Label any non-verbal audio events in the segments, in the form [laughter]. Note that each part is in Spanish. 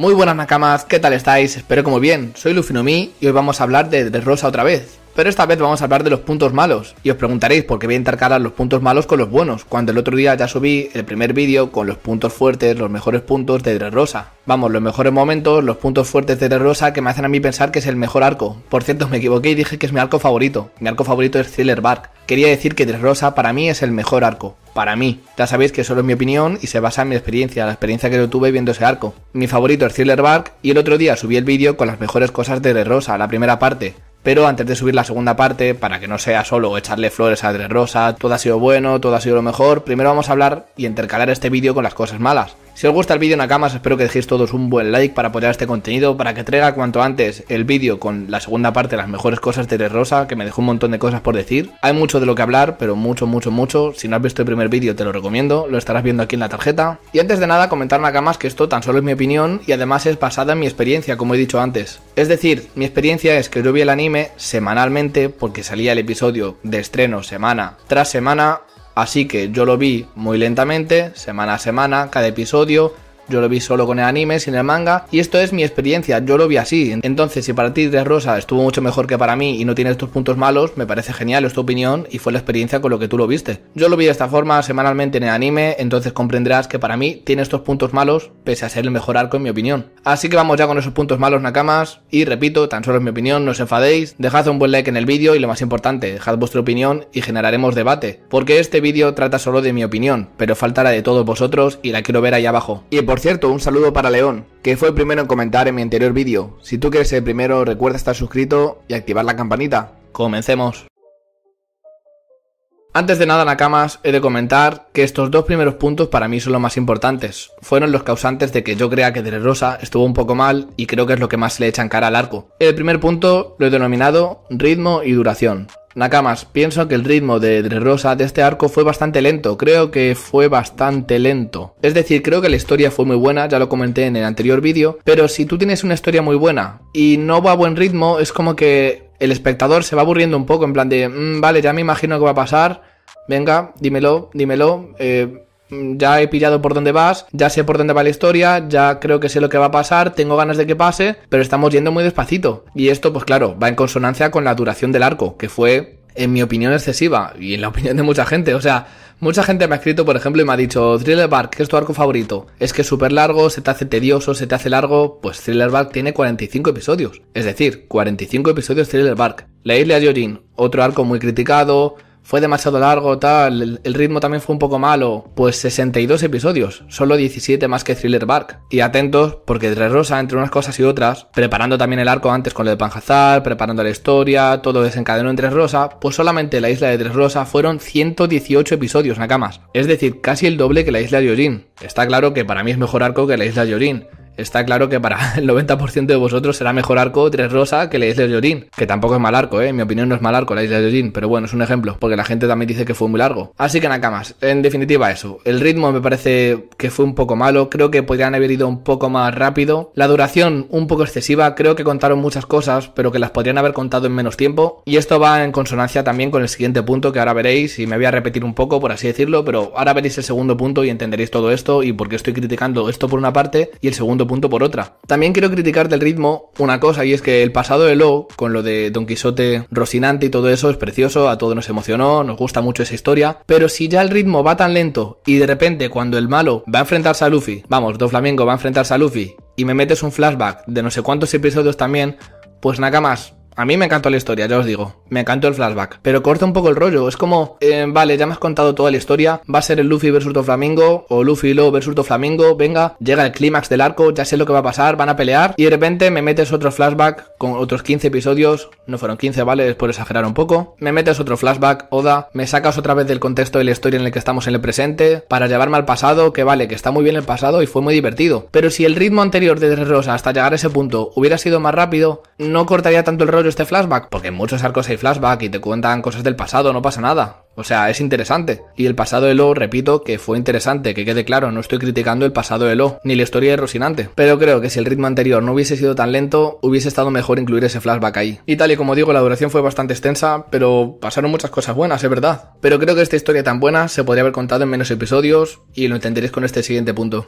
Muy buenas nakamas, ¿qué tal estáis? Espero que muy bien, soy Lufinomi y hoy vamos a hablar de, de Rosa otra vez. Pero esta vez vamos a hablar de los puntos malos. Y os preguntaréis por qué voy a intercalar los puntos malos con los buenos, cuando el otro día ya subí el primer vídeo con los puntos fuertes, los mejores puntos de Rosa. Vamos, los mejores momentos, los puntos fuertes de Rosa que me hacen a mí pensar que es el mejor arco. Por cierto, me equivoqué y dije que es mi arco favorito. Mi arco favorito es Thriller Bark. Quería decir que Rosa para mí es el mejor arco. Para mí, ya sabéis que solo es mi opinión y se basa en mi experiencia, la experiencia que yo tuve viendo ese arco. Mi favorito es Thriller Bark y el otro día subí el vídeo con las mejores cosas de Dre Rosa, la primera parte. Pero antes de subir la segunda parte, para que no sea solo echarle flores a Dre Rosa, todo ha sido bueno, todo ha sido lo mejor, primero vamos a hablar y intercalar este vídeo con las cosas malas. Si os gusta el vídeo Nakamas, espero que dejéis todos un buen like para apoyar este contenido, para que traiga cuanto antes el vídeo con la segunda parte de las mejores cosas de Rosa, que me dejó un montón de cosas por decir. Hay mucho de lo que hablar, pero mucho, mucho, mucho. Si no has visto el primer vídeo, te lo recomiendo, lo estarás viendo aquí en la tarjeta. Y antes de nada, comentar Nakamas que esto tan solo es mi opinión y además es basada en mi experiencia, como he dicho antes. Es decir, mi experiencia es que yo vi el anime semanalmente porque salía el episodio de estreno semana tras semana Así que yo lo vi muy lentamente, semana a semana, cada episodio, yo lo vi solo con el anime, sin el manga, y esto es mi experiencia, yo lo vi así. Entonces, si para ti De Rosa estuvo mucho mejor que para mí y no tiene estos puntos malos, me parece genial, es tu opinión y fue la experiencia con lo que tú lo viste. Yo lo vi de esta forma semanalmente en el anime, entonces comprenderás que para mí tiene estos puntos malos, pese a ser el mejor arco en mi opinión. Así que vamos ya con esos puntos malos, Nakamas, y repito, tan solo es mi opinión, no os enfadéis, dejad un buen like en el vídeo y lo más importante, dejad vuestra opinión y generaremos debate, porque este vídeo trata solo de mi opinión, pero faltará de todos vosotros y la quiero ver ahí abajo. Y por cierto, un saludo para León, que fue el primero en comentar en mi anterior vídeo. Si tú quieres ser el primero, recuerda estar suscrito y activar la campanita. Comencemos. Antes de nada, Nakamas, he de comentar que estos dos primeros puntos para mí son los más importantes. Fueron los causantes de que yo crea que Rosa estuvo un poco mal y creo que es lo que más le echan cara al arco. El primer punto lo he denominado ritmo y duración. Nakamas, pienso que el ritmo de Rosa de este arco fue bastante lento, creo que fue bastante lento. Es decir, creo que la historia fue muy buena, ya lo comenté en el anterior vídeo, pero si tú tienes una historia muy buena y no va a buen ritmo, es como que el espectador se va aburriendo un poco, en plan de, mm, vale, ya me imagino que va a pasar, venga, dímelo, dímelo, eh, ya he pillado por dónde vas, ya sé por dónde va la historia, ya creo que sé lo que va a pasar, tengo ganas de que pase, pero estamos yendo muy despacito. Y esto, pues claro, va en consonancia con la duración del arco, que fue, en mi opinión, excesiva, y en la opinión de mucha gente, o sea... Mucha gente me ha escrito, por ejemplo, y me ha dicho, Thriller Bark, ¿qué es tu arco favorito? Es que es súper largo, se te hace tedioso, se te hace largo. Pues Thriller Bark tiene 45 episodios. Es decir, 45 episodios Thriller Bark. La isla de otro arco muy criticado, fue demasiado largo, tal, el, ritmo también fue un poco malo. Pues 62 episodios, solo 17 más que Thriller Bark. Y atentos, porque Tres Rosa, entre unas cosas y otras, preparando también el arco antes con lo de Panjazar, preparando la historia, todo desencadenó en Tres Rosa, pues solamente la isla de Tres Rosa fueron 118 episodios, Nakamas. Es decir, casi el doble que la isla de Yorin. Está claro que para mí es mejor arco que la isla de Yorin Está claro que para [laughs] el 90% de vosotros será mejor arco Tres Rosa que la Isla de Llorín, que tampoco es mal arco, ¿eh? en mi opinión no es mal arco la Isla de Llorín, pero bueno, es un ejemplo, porque la gente también dice que fue muy largo. Así que nada más, en definitiva eso, el ritmo me parece que fue un poco malo, creo que podrían haber ido un poco más rápido, la duración un poco excesiva, creo que contaron muchas cosas, pero que las podrían haber contado en menos tiempo, y esto va en consonancia también con el siguiente punto que ahora veréis, y me voy a repetir un poco, por así decirlo, pero ahora veréis el segundo punto y entenderéis todo esto y por qué estoy criticando esto por una parte y el segundo punto, punto por otra. También quiero criticar del ritmo una cosa, y es que el pasado de Lo, con lo de Don Quijote, Rocinante y todo eso, es precioso, a todos nos emocionó, nos gusta mucho esa historia, pero si ya el ritmo va tan lento y de repente cuando el malo va a enfrentarse a Luffy, vamos, Don Flamengo va a enfrentarse a Luffy, y me metes un flashback de no sé cuántos episodios también, pues nada más. A mí me encantó la historia, ya os digo. Me encantó el flashback. Pero corta un poco el rollo. Es como, eh, vale, ya me has contado toda la historia. Va a ser el Luffy versus Doflamingo. O Luffy y lo versus Flamingo, Venga, llega el clímax del arco. Ya sé lo que va a pasar. Van a pelear. Y de repente me metes otro flashback con otros 15 episodios. No fueron 15, vale, por exagerar un poco. Me metes otro flashback, Oda. Me sacas otra vez del contexto de la historia en el que estamos en el presente. Para llevarme al pasado. Que vale, que está muy bien el pasado y fue muy divertido. Pero si el ritmo anterior de Rosa hasta llegar a ese punto hubiera sido más rápido, no cortaría tanto el rollo este flashback? Porque en muchos arcos hay flashback y te cuentan cosas del pasado, no pasa nada. O sea, es interesante. Y el pasado de Lo, repito, que fue interesante, que quede claro, no estoy criticando el pasado de Lo, ni la historia de Rosinante. Pero creo que si el ritmo anterior no hubiese sido tan lento, hubiese estado mejor incluir ese flashback ahí. Y tal y como digo, la duración fue bastante extensa, pero pasaron muchas cosas buenas, es verdad. Pero creo que esta historia tan buena se podría haber contado en menos episodios, y lo entenderéis con este siguiente punto.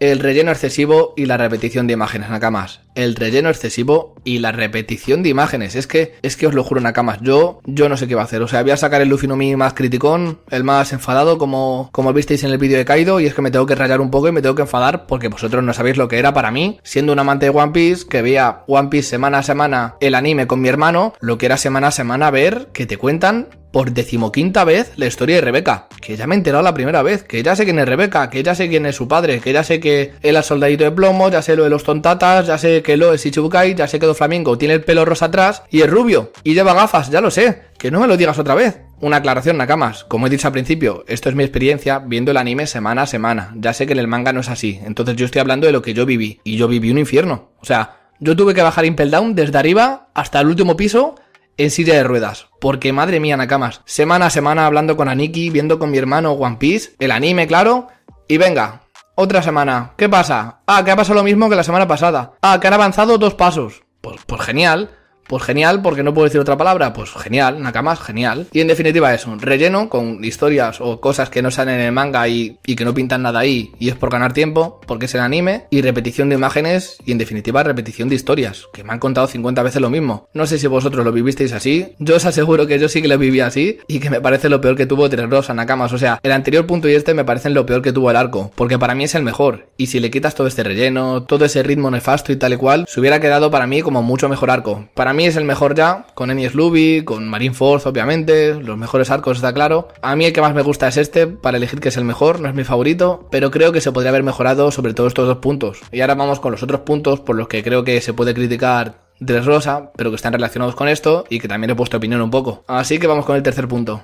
El relleno excesivo y la repetición de imágenes, Nakamas. El relleno excesivo y la repetición de imágenes. Es que, es que os lo juro, Nakamas. Yo, yo no sé qué va a hacer. O sea, voy a sacar el Luffy no Mi más criticón, el más enfadado, como, como visteis en el vídeo de Kaido. Y es que me tengo que rayar un poco y me tengo que enfadar porque vosotros no sabéis lo que era para mí. Siendo un amante de One Piece, que veía One Piece semana a semana el anime con mi hermano, lo que era semana a semana ver que te cuentan por decimoquinta vez la historia de Rebeca, que ya me he enterado la primera vez, que ya sé quién es Rebeca, que ya sé quién es su padre, que ya sé que él es soldadito de plomo, ya sé lo de los tontatas, ya sé que lo es Ichibukai, ya sé que Do Flamingo tiene el pelo rosa atrás y es rubio y lleva gafas, ya lo sé, que no me lo digas otra vez. Una aclaración, Nakamas. Como he dicho al principio, esto es mi experiencia viendo el anime semana a semana. Ya sé que en el manga no es así. Entonces yo estoy hablando de lo que yo viví. Y yo viví un infierno. O sea, yo tuve que bajar Impel Down desde arriba hasta el último piso en silla de ruedas. Porque madre mía, Nakamas. Semana a semana hablando con Aniki, viendo con mi hermano One Piece, el anime, claro. Y venga, otra semana. ¿Qué pasa? Ah, que ha pasado lo mismo que la semana pasada. Ah, que han avanzado dos pasos. Pues, pues genial. Pues genial, porque no puedo decir otra palabra. Pues genial, Nakamas, genial. Y en definitiva es un relleno con historias o cosas que no salen en el manga y, y, que no pintan nada ahí y es por ganar tiempo, porque es el anime, y repetición de imágenes y en definitiva repetición de historias, que me han contado 50 veces lo mismo. No sé si vosotros lo vivisteis así, yo os aseguro que yo sí que lo viví así y que me parece lo peor que tuvo Tres Rosa Nakamas. O sea, el anterior punto y este me parecen lo peor que tuvo el arco, porque para mí es el mejor. Y si le quitas todo este relleno, todo ese ritmo nefasto y tal y cual, se hubiera quedado para mí como mucho mejor arco. Para mí mí es el mejor ya, con Ennis Luby, con Marine Force, obviamente, los mejores arcos, está claro. A mí el que más me gusta es este, para elegir que es el mejor, no es mi favorito, pero creo que se podría haber mejorado sobre todo estos dos puntos. Y ahora vamos con los otros puntos por los que creo que se puede criticar Dres Rosa, pero que están relacionados con esto y que también he puesto opinión un poco. Así que vamos con el tercer punto.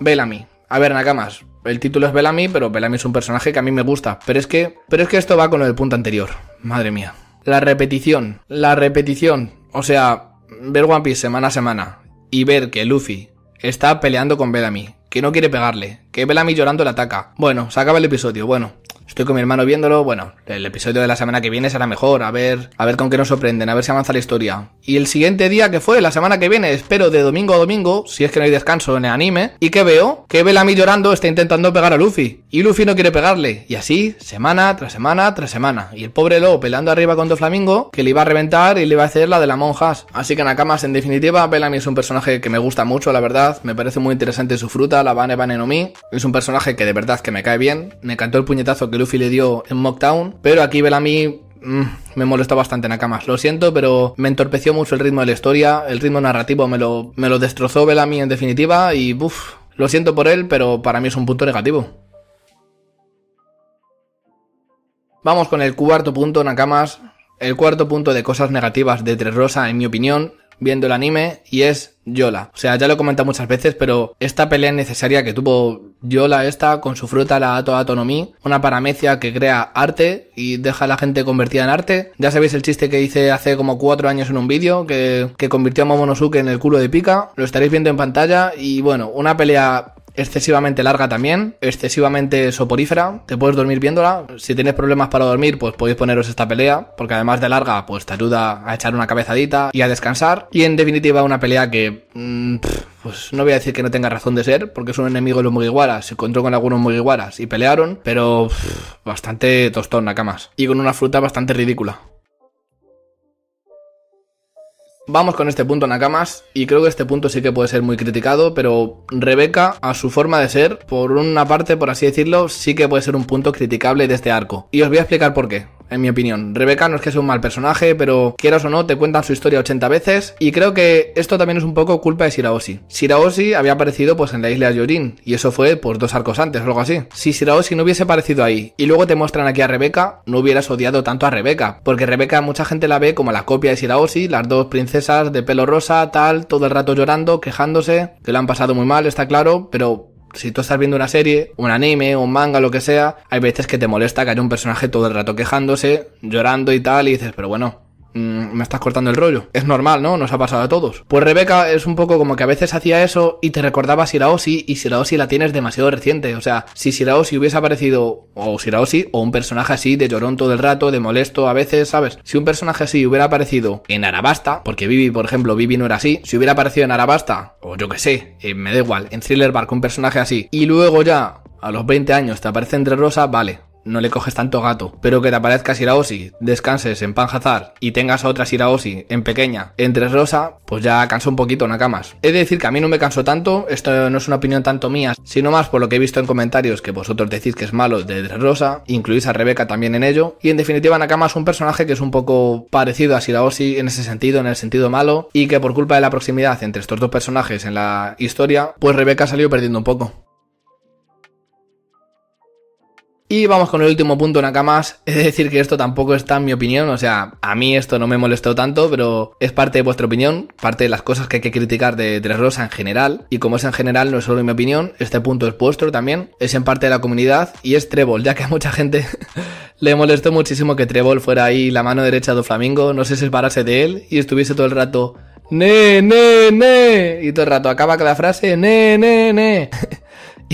Bellamy. A ver, Nakamas, el título es Bellamy, pero Bellamy es un personaje que a mí me gusta. Pero es que, pero es que esto va con lo del punto anterior. Madre mía. La repetición, la repetición. O sea, ver One Piece semana a semana y ver que Luffy está peleando con Bellamy, que no quiere pegarle, que Bellamy llorando le ataca. Bueno, se acaba el episodio, bueno, Estoy con mi hermano viéndolo. Bueno, el episodio de la semana que viene será mejor. A ver, a ver con qué nos sorprenden, a ver si avanza la historia. Y el siguiente día que fue, la semana que viene, espero de domingo a domingo, si es que no hay descanso en el anime. ¿Y que veo? Que Bellamy llorando está intentando pegar a Luffy. Y Luffy no quiere pegarle. Y así, semana tras semana tras semana. Y el pobre lobo pelando arriba con Doflamingo, que le iba a reventar y le iba a hacer la de la monjas. Así que Nakamas, en definitiva, Bellamy es un personaje que me gusta mucho, la verdad. Me parece muy interesante su fruta, la Bane Bane no Mi. Es un personaje que de verdad que me cae bien. Me encantó el puñetazo que Luffy le dio en Mocktown, pero aquí Bellamy mm, me molestó bastante Nakamas, lo siento, pero me entorpeció mucho el ritmo de la historia, el ritmo narrativo me lo, me lo destrozó Bellamy en definitiva y uff, lo siento por él, pero para mí es un punto negativo. Vamos con el cuarto punto, Nakamas. El cuarto punto de cosas negativas de Tres Rosa, en mi opinión, viendo el anime y es Yola. O sea, ya lo he comentado muchas veces, pero esta pelea necesaria que tuvo Yola esta con su fruta, la Ato Mi una paramecia que crea arte y deja a la gente convertida en arte. Ya sabéis el chiste que hice hace como cuatro años en un vídeo, que, que convirtió a Momonosuke en el culo de pica. Lo estaréis viendo en pantalla y bueno, una pelea excesivamente larga también, excesivamente soporífera, te puedes dormir viéndola, si tienes problemas para dormir pues podéis poneros esta pelea, porque además de larga pues te ayuda a echar una cabezadita y a descansar, y en definitiva una pelea que... Mm, pues no voy a decir que no tenga razón de ser, porque es un enemigo de los Mugiwaras, se encontró con algunos Mugiwaras y pelearon, pero bastante tostón, Nakamas, y con una fruta bastante ridícula. Vamos con este punto, Nakamas, y creo que este punto sí que puede ser muy criticado, pero Rebeca, a su forma de ser, por una parte, por así decirlo, sí que puede ser un punto criticable de este arco. Y os voy a explicar por qué en mi opinión. Rebeca no es que sea un mal personaje, pero quieras o no, te cuentan su historia 80 veces. Y creo que esto también es un poco culpa de Shiraoshi. Shiraoshi había aparecido pues en la isla de Yorin, y eso fue pues dos arcos antes o algo así. Si Shiraoshi no hubiese aparecido ahí, y luego te muestran aquí a Rebeca, no hubieras odiado tanto a Rebeca, porque Rebeca mucha gente la ve como la copia de Shiraoshi, las dos princesas de pelo rosa, tal, todo el rato llorando, quejándose, que lo han pasado muy mal, está claro, pero si tú estás viendo una serie, un anime, un manga, lo que sea, hay veces que te molesta que haya un personaje todo el rato quejándose, llorando y tal, y dices, pero bueno, Mm, me estás cortando el rollo. Es normal, ¿no? Nos ha pasado a todos. Pues Rebeca es un poco como que a veces hacía eso y te recordaba Osi y si la tienes demasiado reciente. O sea, si Osi hubiese aparecido o si Osi o un personaje así de llorón todo el rato, de molesto a veces, ¿sabes? Si un personaje así hubiera aparecido en Arabasta, porque Vivi, por ejemplo, Vivi no era así, si hubiera aparecido en Arabasta, o yo que sé, eh, me da igual, en Thriller Bark un personaje así, y luego ya a los 20 años te aparece entre Rosa, vale, no le coges tanto gato, pero que te aparezcas Iraosi, descanses en Panjazar y tengas a otra Iraosi en pequeña entre Rosa, pues ya cansó un poquito Nakamas. He de decir que a mí no me cansó tanto, esto no es una opinión tanto mía, sino más por lo que he visto en comentarios que vosotros decís que es malo de Rosa, incluís a Rebeca también en ello, y en definitiva Nakamas es un personaje que es un poco parecido a Shiraoshi en ese sentido, en el sentido malo, y que por culpa de la proximidad entre estos dos personajes en la historia, pues Rebeca salió perdiendo un poco. Y vamos con el último punto, Nakamas. [laughs] Es decir, que esto tampoco está en mi opinión. O sea, a mí esto no me molestó tanto, pero es parte de vuestra opinión, parte de las cosas que hay que criticar de Tres Rosa en general. Y como es en general, no es solo mi opinión, este punto es vuestro también. Es en parte de la comunidad y es Trebol, ya que a mucha gente [laughs] le molestó muchísimo que Trébol fuera ahí la mano derecha de Flamingo, no se separase de él y estuviese todo el rato. Ne, ne, ne. Y todo el rato acaba con la frase, ne, ne, ne. [laughs]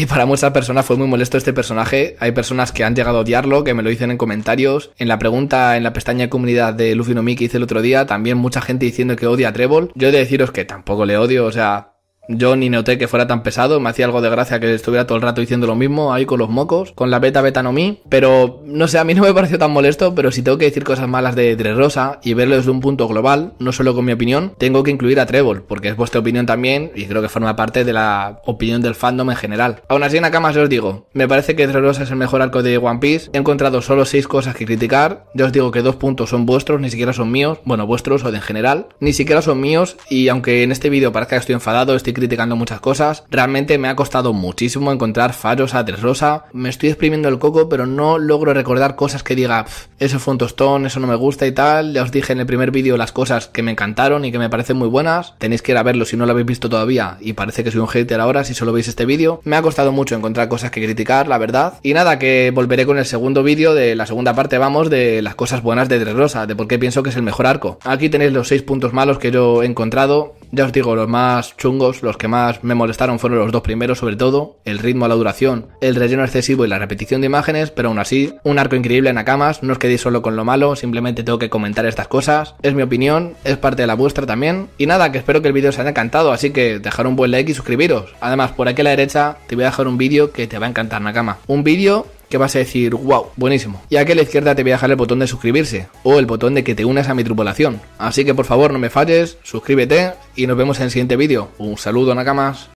Y para muchas personas fue muy molesto este personaje. Hay personas que han llegado a odiarlo, que me lo dicen en comentarios. En la pregunta en la pestaña de comunidad de Luffy no Mi que hice el otro día, también mucha gente diciendo que odia a Trébol. Yo he de deciros que tampoco le odio, o sea, yo ni noté que fuera tan pesado, me hacía algo de gracia que estuviera todo el rato diciendo lo mismo, ahí con los mocos, con la beta beta no mí pero no sé, a mí no me [laughs] pareció tan molesto, pero si tengo que decir cosas malas de Rosa y verlo desde un punto global, no solo con mi opinión, tengo que incluir a Trevor, porque es vuestra opinión también y creo que forma parte de la opinión del fandom en general. Aún así, en yo os digo, me parece que Rosa es el mejor arco de One Piece, he encontrado solo 6 cosas que criticar, yo os digo que dos puntos son vuestros, ni siquiera son míos, bueno, vuestros o de en general, ni siquiera son míos y aunque en este vídeo parezca que estoy enfadado, estoy criticando muchas cosas. Realmente me ha costado muchísimo encontrar fallos a Tres Rosa. Me estoy exprimiendo el coco, pero no logro recordar cosas que diga, eso fue un tostón, eso no me gusta y tal. Ya os dije en el primer vídeo las cosas que me encantaron y que me parecen muy buenas. Tenéis que ir a verlo si no lo habéis visto todavía y parece que soy un hater ahora si solo veis este vídeo. Me ha costado mucho encontrar cosas que criticar, la verdad. Y nada, que volveré con el segundo vídeo de la segunda parte, vamos, de las cosas buenas de Tres Rosa, de por qué pienso que es el mejor arco. Aquí tenéis los seis puntos malos que yo he encontrado ya os digo, los más chungos, los que más me molestaron fueron los dos primeros, sobre todo, el ritmo a la duración, el relleno excesivo y la repetición de imágenes, pero aún así, un arco increíble en Nakamas, no os quedéis solo con lo malo, simplemente tengo que comentar estas cosas, es mi opinión, es parte de la vuestra también, y nada, que espero que el vídeo os haya encantado, así que dejar un buen like y suscribiros. Además, por aquí a la derecha te voy a dejar un vídeo que te va a encantar Nakama, un vídeo que vas a decir, wow, buenísimo. Y aquí a la izquierda te voy a dejar el botón de suscribirse o el botón de que te unas a mi tripulación. Así que por favor no me falles, suscríbete y nos vemos en el siguiente vídeo. Un saludo, Nakamas.